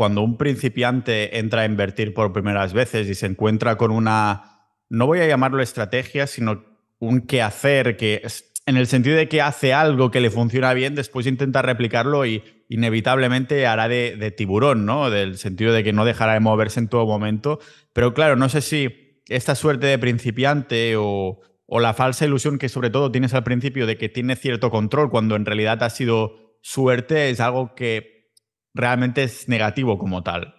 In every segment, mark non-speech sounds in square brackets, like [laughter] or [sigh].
cuando un principiante entra a invertir por primeras veces y se encuentra con una, no voy a llamarlo estrategia, sino un quehacer que en el sentido de que hace algo que le funciona bien, después intenta replicarlo y inevitablemente hará de, tiburón, ¿no? Del sentido de que no dejará de moverse en todo momento. Pero claro, no sé si esta suerte de principiante o, o la falsa ilusión que sobre todo tienes al principio de que tiene cierto control cuando en realidad ha sido suerte es algo que realmente es negativo como tal.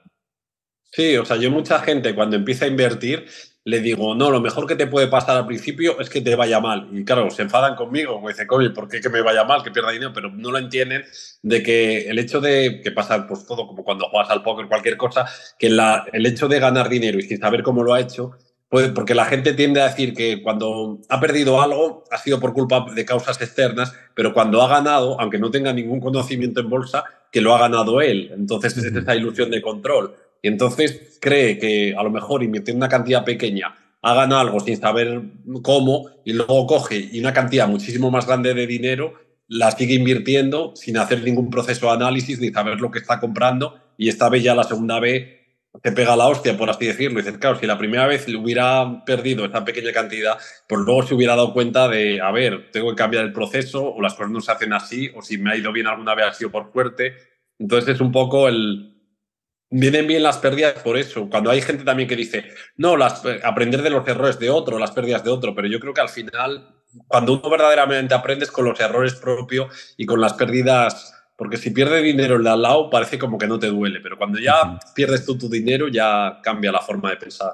Sí, o sea, yo mucha gente cuando empieza a invertir le digo, no, lo mejor que te puede pasar al principio es que te vaya mal. Y claro, se enfadan conmigo, me dicen, ¿por qué que me vaya mal, que pierda dinero? Pero no lo entienden de que el hecho de que pasa pues todo, como cuando juegas al póker, cualquier cosa, que la, el hecho de ganar dinero y sin saber cómo lo ha hecho pues porque la gente tiende a decir que cuando ha perdido algo ha sido por culpa de causas externas, pero cuando ha ganado, aunque no tenga ningún conocimiento en bolsa, que lo ha ganado él. Entonces es esa ilusión de control. Y entonces cree que a lo mejor invirtiendo una cantidad pequeña hagan algo sin saber cómo y luego coge y una cantidad muchísimo más grande de dinero la sigue invirtiendo sin hacer ningún proceso de análisis ni saber lo que está comprando y esta vez ya la segunda vez te pega la hostia, por así decirlo. Y dices, claro, si la primera vez le hubiera perdido esa pequeña cantidad, pues luego se hubiera dado cuenta de, a ver, tengo que cambiar el proceso, o las cosas no se hacen así, o si me ha ido bien alguna vez ha sido por fuerte. Entonces es un poco el... Vienen bien las pérdidas por eso. Cuando hay gente también que dice, no, las, aprender de los errores de otro, las pérdidas de otro, pero yo creo que al final, cuando uno verdaderamente aprendes con los errores propios y con las pérdidas porque si pierde dinero el al lado, parece como que no te duele, pero cuando ya pierdes tú tu dinero, ya cambia la forma de pensar.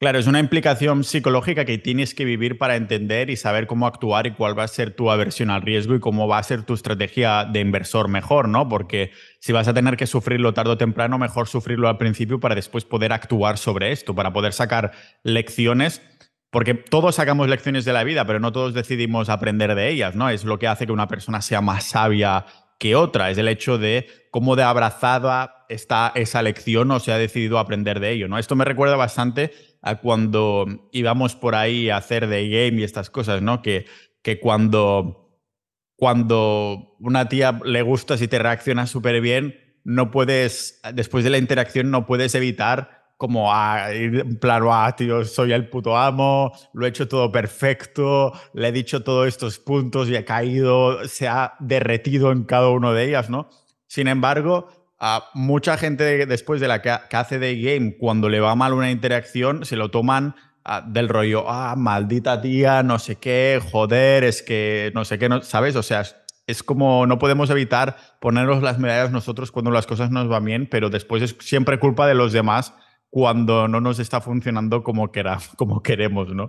Claro, es una implicación psicológica que tienes que vivir para entender y saber cómo actuar y cuál va a ser tu aversión al riesgo y cómo va a ser tu estrategia de inversor mejor, ¿no? Porque si vas a tener que sufrirlo tarde o temprano, mejor sufrirlo al principio para después poder actuar sobre esto, para poder sacar lecciones porque todos sacamos lecciones de la vida, pero no todos decidimos aprender de ellas, ¿no? Es lo que hace que una persona sea más sabia que otra, es el hecho de cómo de abrazada está esa lección o se ha decidido aprender de ello. ¿no? Esto me recuerda bastante a cuando íbamos por ahí a hacer de game y estas cosas, ¿no? que, que cuando, cuando una tía le gusta y te reacciona súper bien, no puedes, después de la interacción, no puedes evitar como a ir en plan, ah, tío, soy el puto amo, lo he hecho todo perfecto, le he dicho todos estos puntos y ha caído, se ha derretido en cada uno de ellas, ¿no? Sin embargo, a mucha gente después de la que, hace de game, cuando le va mal una interacción, se lo toman ah, del rollo, ah, maldita tía, no sé qué, joder, es que no sé qué, no, ¿sabes? O sea, es como no podemos evitar ponernos las medallas nosotros cuando las cosas nos van bien, pero después es siempre culpa de los demás cuando no nos está funcionando como, [laughs] como queremos, ¿no?